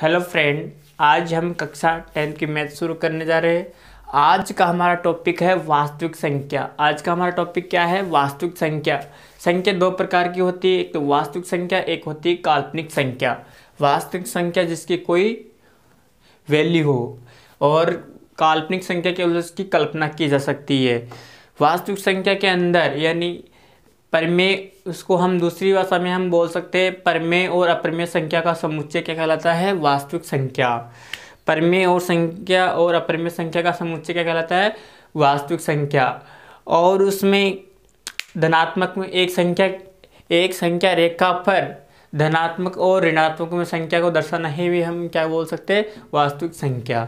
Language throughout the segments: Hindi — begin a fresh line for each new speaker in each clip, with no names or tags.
हेलो फ्रेंड आज हम कक्षा टेंथ की मैथ शुरू करने जा रहे हैं आज का हमारा टॉपिक है वास्तविक संख्या आज का हमारा टॉपिक क्या है वास्तविक संख्या संख्या दो प्रकार की होती है एक तो वास्तविक संख्या एक होती है काल्पनिक संख्या वास्तविक संख्या जिसकी कोई वैल्यू हो और काल्पनिक संख्या केवल उसकी कल्पना की जा सकती है वास्तविक संख्या के अंदर यानी परमेय उसको हम दूसरी भाषा में हम बोल सकते हैं परमेय और अप्रमेय संख्या का समुच्चय क्या कहलाता है वास्तविक संख्या परमेय और संख्या और अप्रमेय संख्या का समुच्चय क्या कहलाता है वास्तविक संख्या और उसमें धनात्मक में एक संख्या एक संख्या रेखा पर धनात्मक और ऋणात्मक में संख्या को दर्शाना ही भी हम क्या बोल सकते हैं वास्तविक संख्या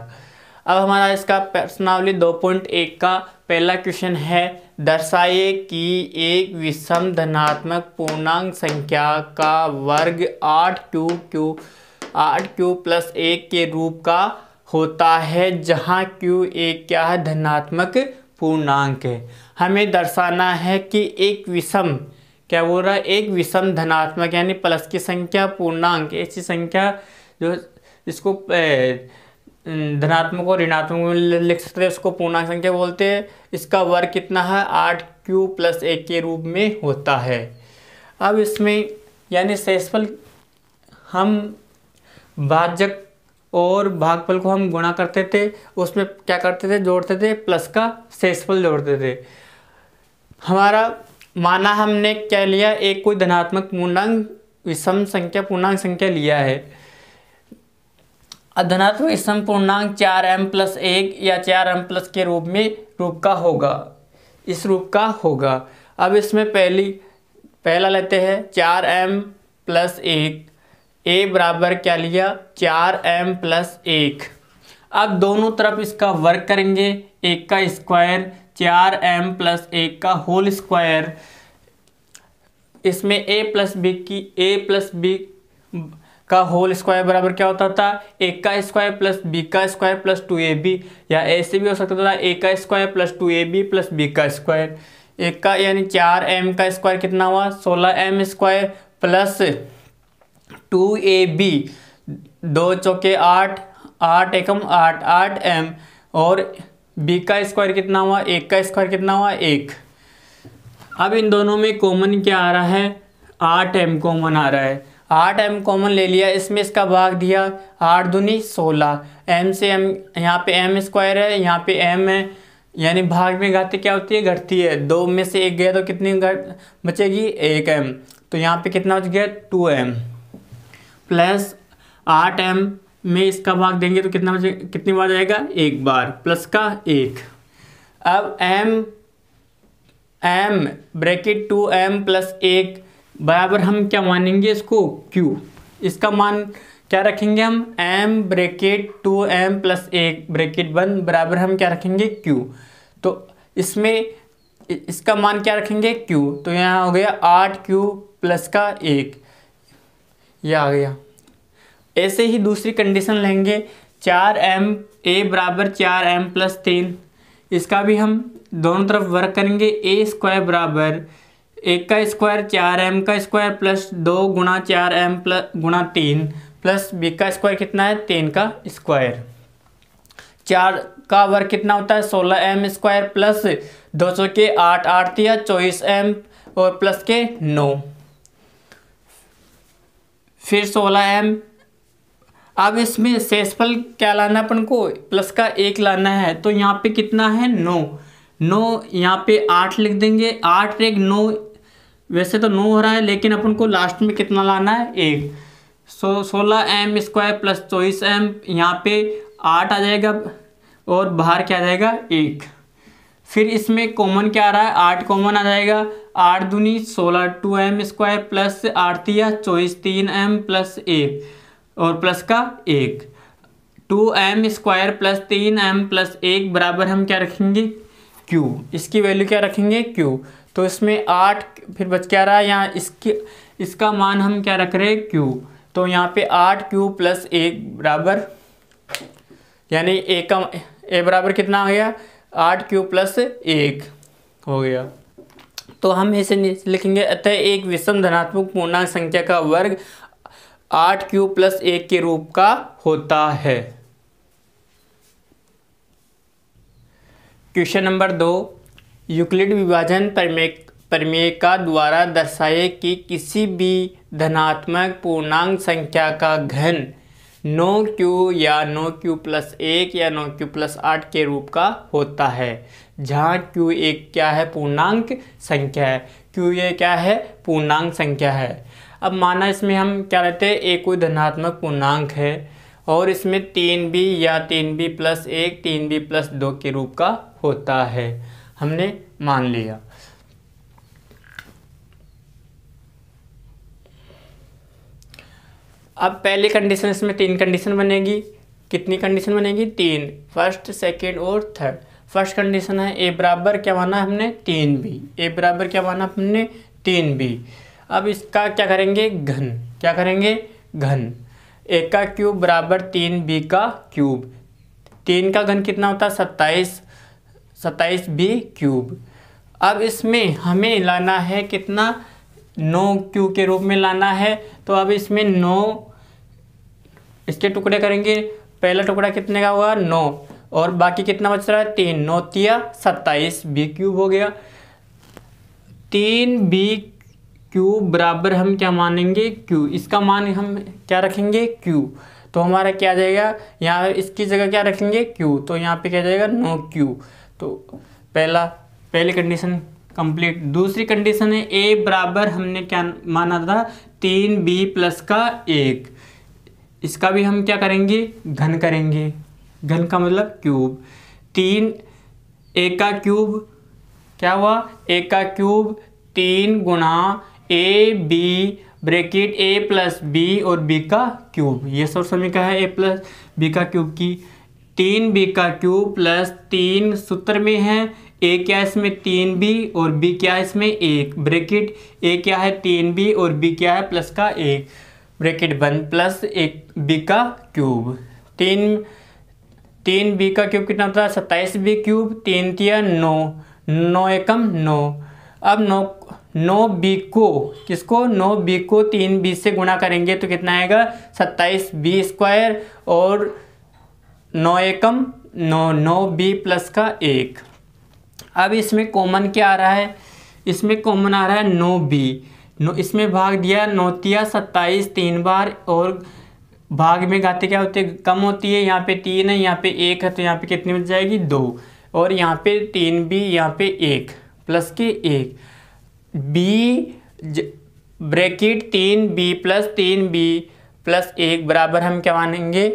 अब हमारा इसका प्रश्नावली 2.1 का पहला क्वेश्चन है दर्शाए कि एक विषम धनात्मक पूर्णांक संख्या का वर्ग आठ क्यू क्यू आठ क्यू प्लस एक के रूप का होता है जहाँ क्यू एक क्या है धनात्मक पूर्णांक है हमें दर्शाना है कि एक विषम क्या बोल रहा है एक विषम धनात्मक यानी प्लस की संख्या पूर्णांक ऐसी संख्या जो इसको ए, धनात्मक और ऋणात्मक लिख सकते हैं उसको पूर्णांक संख्या बोलते हैं इसका वर्ग कितना है आठ क्यू प्लस एक के रूप में होता है अब इसमें यानी शेषफल हम भाजक और भागफल को हम गुणा करते थे उसमें क्या करते थे जोड़ते थे प्लस का शेषफल जोड़ते थे हमारा माना हमने क्या लिया एक कोई धनात्मक पूर्णांक विषम संख्या पूर्णांक संख्या लिया है अधनत्व सम पूर्णांक चार एम प्लस एक या चार एम प्लस के रूप में रूप का होगा इस रूप का होगा अब इसमें पहली पहला लेते हैं चार एम प्लस एक ए बराबर क्या लिया चार एम प्लस एक अब दोनों तरफ इसका वर्क करेंगे एक का स्क्वायर चार एम प्लस एक का होल स्क्वायर इसमें ए प्लस बी की ए प्लस बी का होल स्क्वायर बराबर क्या होता था ए का स्क्वायर प्लस बी का square plus two A B या ऐसे भी हो सकता था ए का square plus two A B plus B का स्क्वायर एक का यानी चार एम का स्क्वायर कितना हुआ सोलह M square plus two A B दो चौके आठ आठ एकम आठ आठ एम और बी का स्क्वायर कितना हुआ एक का स्क्वायर कितना हुआ एक अब इन दोनों में कॉमन क्या आ रहा है आठ एम कॉमन आ रहा है आठ एम कॉमन ले लिया इसमें इसका भाग दिया आठ दुनी सोलह एम से एम यहाँ पे एम स्क्वायर है यहाँ पे एम है यानी भाग में घाती क्या होती है घटती है दो में से एक गया तो कितनी घट बचेगी एक एम तो यहाँ पे कितना बच गया टू एम प्लस आठ एम में इसका भाग देंगे तो कितना बचे कितनी बार जाएगा एक बार प्लस का एक अब M M bracket two M plus एक बराबर हम क्या मानेंगे इसको Q इसका मान क्या रखेंगे हम m bracket two M plus एक ब्रेकेट वन बराबर हम क्या रखेंगे Q तो इसमें इसका मान क्या रखेंगे Q तो यहाँ हो गया आठ क्यू प्लस का एक यह आ गया ऐसे ही दूसरी कंडीशन लेंगे चार एम ए बराबर चार एम प्लस तीन इसका भी हम दोनों तरफ वर्क करेंगे ए स्क्वायर बराबर एक का स्क्वायर चार एम का स्क्वायर प्लस दो गुणा चार एम प्लस गुणा तीन प्लस बी का स्क्वायर कितना है तीन का स्क्वायर चार का वर्ग कितना होता है सोलह एम स्क्वायर प्लस दो सौ के आठ आठ या चौबीस एम और प्लस के नौ फिर सोलह एम अब इसमें शेषफल क्या लाना है अपन को प्लस का एक लाना है तो यहाँ पे कितना है नौ नौ यहाँ पे आठ लिख देंगे आठ एक नौ वैसे तो नो हो रहा है लेकिन अपन को लास्ट में कितना लाना है एक सो सोलह एम स्क्वायर प्लस चौबीस एम यहाँ पे आठ आ जाएगा और बाहर क्या आ जाएगा एक फिर इसमें कॉमन क्या आ रहा है आठ कॉमन आ जाएगा आठ दूनी सोलह टू एम स्क्वायर प्लस आठ तिया चौबीस तीन एम प्लस एक और प्लस का एक टू एम स्क्वायर प्लस तीन एम प्लस एक बराबर हम क्या रखेंगे क्यू इसकी वैल्यू क्या रखेंगे क्यू तो इसमें आठ फिर बच क्या रहा है यहाँ इसकी इसका मान हम क्या रख रहे हैं क्यू तो यहाँ पे आठ क्यू प्लस एक बराबर यानी एक का ए बराबर कितना हो गया आठ क्यू प्लस एक हो गया तो हम इसे लिखेंगे अतः एक विषम धनात्मक पूर्णांक संख्या का वर्ग आठ क्यू प्लस एक के रूप का होता है क्वेश्चन नंबर दो यूक्लिड विभाजन परमे का द्वारा दर्शाए कि किसी भी धनात्मक पूर्णांक संख्या का घन नौ क्यू या नौ क्यू प्लस एक या नौ क्यू प्लस आठ के रूप का होता है जहाँ क्यू एक क्या है पूर्णांक संख्या है क्यू ये क्या है पूर्णांक संख्या है अब माना इसमें हम क्या रहते हैं एक कोई धनात्मक पूर्णांक है और इसमें तीन बी या तीन बी प्लस एक तीन बी प्लस दो के रूप का होता है हमने मान लिया अब पहले कंडीशन इसमें तीन कंडीशन बनेगी कितनी कंडीशन बनेगी तीन फर्स्ट सेकेंड और थर्ड फर्स्ट कंडीशन है ए बराबर क्या माना हमने तीन बी ए बराबर क्या माना हमने तीन बी अब इसका क्या करेंगे घन क्या करेंगे घन एक का क्यूब बराबर तीन बी का क्यूब तीन का घन कितना होता है सत्ताईस सत्ताईस बी क्यूब अब इसमें हमें लाना है कितना नौ क्यू के रूप में लाना है तो अब इसमें नौ इसके टुकड़े करेंगे पहला टुकड़ा कितने का हुआ नौ और बाकी कितना बच रहा है तीन नौ तिया सत्ताईस बी क्यूब हो गया तीन बी क्यूब बराबर हम क्या मानेंगे क्यू इसका मान हम क्या रखेंगे क्यू तो हमारा क्या जाएगा यहाँ इसकी जगह क्या रखेंगे क्यू तो यहाँ पे क्या जाएगा नो क्यू तो पहला पहली कंडीशन कंप्लीट दूसरी कंडीशन है ए बराबर हमने क्या माना था तीन बी प्लस का एक इसका भी हम क्या करेंगे घन करेंगे घन का मतलब क्यूब तीन ए का क्यूब क्या हुआ ए का क्यूब तीन गुणा A B bracket A plus B और बी का क्यूब ये सब समीकरण है ए प्लस बी का क्यूब की तीन बी का क्यूब प्लस तीन सूत्र में है ए क्या इसमें तीन बी और बी क्या इसमें एक ब्रेकेट ए क्या है तीन बी और बी क्या है प्लस का एक ब्रेकेट वन प्लस एक बी का क्यूब तीन तीन बी का क्यूब कितना होता है सत्ताईस बी क्यूब तीन तिया नौ नौ एकम नौ अब नौ नौ बी को किसको नौ बी को तीन बी से गुणा करेंगे तो कितना आएगा सत्ताईस बी स्क्वायर और नौ एकम नौ नौ बी प्लस का एक अब इसमें कॉमन क्या आ रहा है इसमें कॉमन आ रहा है नौ बी नो इसमें भाग दिया नौतिया सत्ताईस तीन बार और भाग में गाते क्या होते कम होती है यहाँ पे तीन है यहाँ पे एक है तो यहाँ पे कितनी बच जाएगी दो और यहाँ पे तीन बी यहाँ पे एक प्लस के एक बी ब्रैकेट तीन बी प्लस तीन बी प्लस एक बराबर हम क्या मानेंगे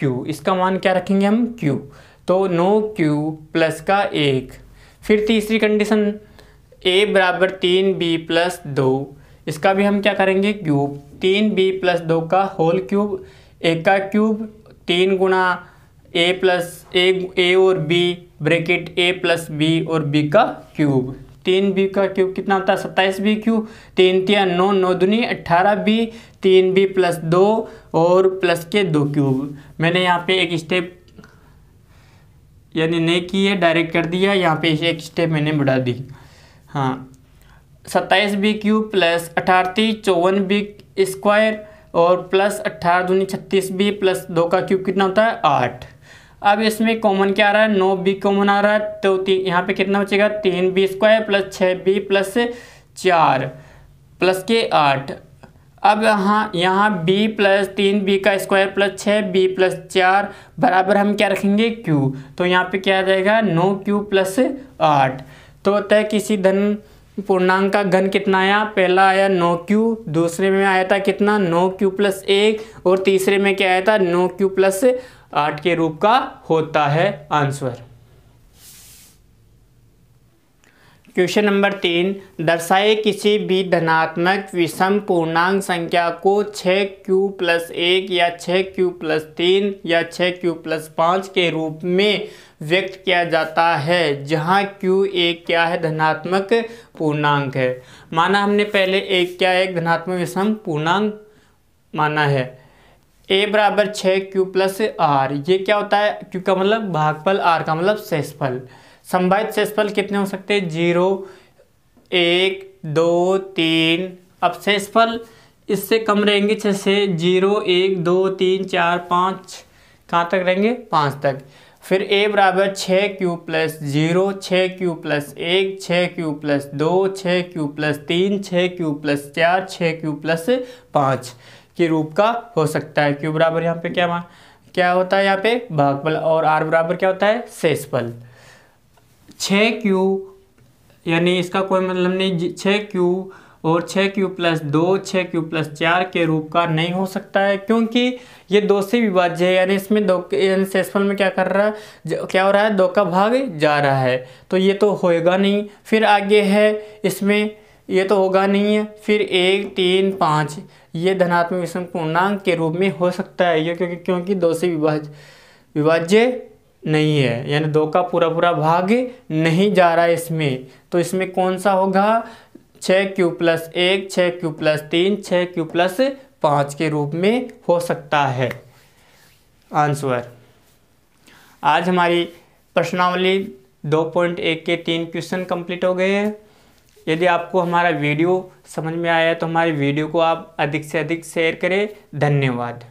क्यू इसका मान क्या रखेंगे हम क्यू तो नो क्यू प्लस का एक फिर तीसरी कंडीशन ए बराबर तीन बी प्लस दो इसका भी हम क्या करेंगे क्यूब तीन बी प्लस दो का होल क्यूब एक का क्यूब तीन गुना ए प्लस ए ए और B bracket A plus B और बी का क्यूब तीन बी का क्यूब कितना होता है सत्ताईस बी क्यूब तीन तिया नौ नौ दुनी अट्ठारह बी तीन बी प्लस दो और प्लस के दो क्यूब मैंने यहाँ पे एक स्टेप यानी नहीं की है डायरेक्ट कर दिया यहाँ पे एक स्टेप मैंने बढ़ा दी हाँ सत्ताईस बी क्यूब प्लस अठारती चौवन बी स्क्वायर और प्लस अट्ठारह दूनी छत्तीस बी प्लस दो का क्यूब कितना होता है आठ अब इसमें कॉमन क्या आ रहा है नौ बी कॉमन आ रहा है तो तीन यहाँ पे कितना बचेगा तीन बी स्क्वायर प्लस छः बी प्लस चार प्लस के आठ अब यहाँ यहाँ बी प्लस तीन बी का स्क्वायर प्लस छः बी प्लस चार बराबर हम क्या रखेंगे क्यू तो यहाँ पे क्या आ जाएगा नौ क्यू प्लस आठ तो तय किसी धन पूर्णांक का घन कितना आया पहला आया नौ क्यू दूसरे में आया था कितना नौ क्यू प्लस एक और तीसरे में क्या आया था नौ क्यू प्लस आठ के रूप का होता है आंसर क्वेश्चन नंबर तीन दर्शाए किसी भी धनात्मक विषम पूर्णांक संख्या को छः क्यू प्लस एक या छः क्यू प्लस तीन या छः क्यू प्लस पाँच के रूप में व्यक्त किया जाता है जहाँ क्यू एक क्या है धनात्मक पूर्णांक है माना हमने पहले एक क्या है एक धनात्मक विषम पूर्णांक माना है ए बराबर छः क्यू प्लस आर ये क्या होता है क्यू का मतलब भागफल आर का मतलब शेषफल संभावित शेषफल कितने हो सकते हैं जीरो एक दो तीन अब शेषफल इससे कम रहेंगे जैसे जीरो एक दो तीन चार पाँच कहाँ तक रहेंगे पाँच तक फिर ए बराबर छः क्यू प्लस जीरो छः क्यू प्लस एक छः क्यू प्लस दो छः क्यू प्लस तीन छः क्यू प्लस चार छः क्यू प्लस पाँच के रूप का हो सकता है क्यू बराबर यहाँ पे क्या क्या होता है यहाँ पे भागफल और आर बराबर क्या होता है शेषफल छ क्यू यानी इसका कोई मतलब नहीं छः क्यू और छः क्यू प्लस दो छः क्यू प्लस चार के रूप का नहीं हो सकता है क्योंकि ये दो से विभाज्य है यानी इसमें दो यानी शेषफल में क्या कर रहा है क्या हो रहा है दो का भाग जा रहा है तो ये तो होएगा नहीं फिर आगे है इसमें ये तो होगा नहीं है फिर एक तीन पाँच ये धनात्मक विषम पूर्णांक के रूप में हो सकता है ये क्योंकि क्योंकि दो से विभाज विभाज्य नहीं है यानी दो का पूरा पूरा भाग नहीं जा रहा है इसमें तो इसमें कौन सा होगा छः क्यू प्लस एक छः क्यू प्लस तीन छः क्यू प्लस पाँच के रूप में हो सकता है आंसर आज हमारी प्रश्नावली 2.1 के तीन क्वेश्चन कंप्लीट हो गए हैं यदि आपको हमारा वीडियो समझ में आया तो हमारे वीडियो को आप अधिक से अधिक शेयर करें धन्यवाद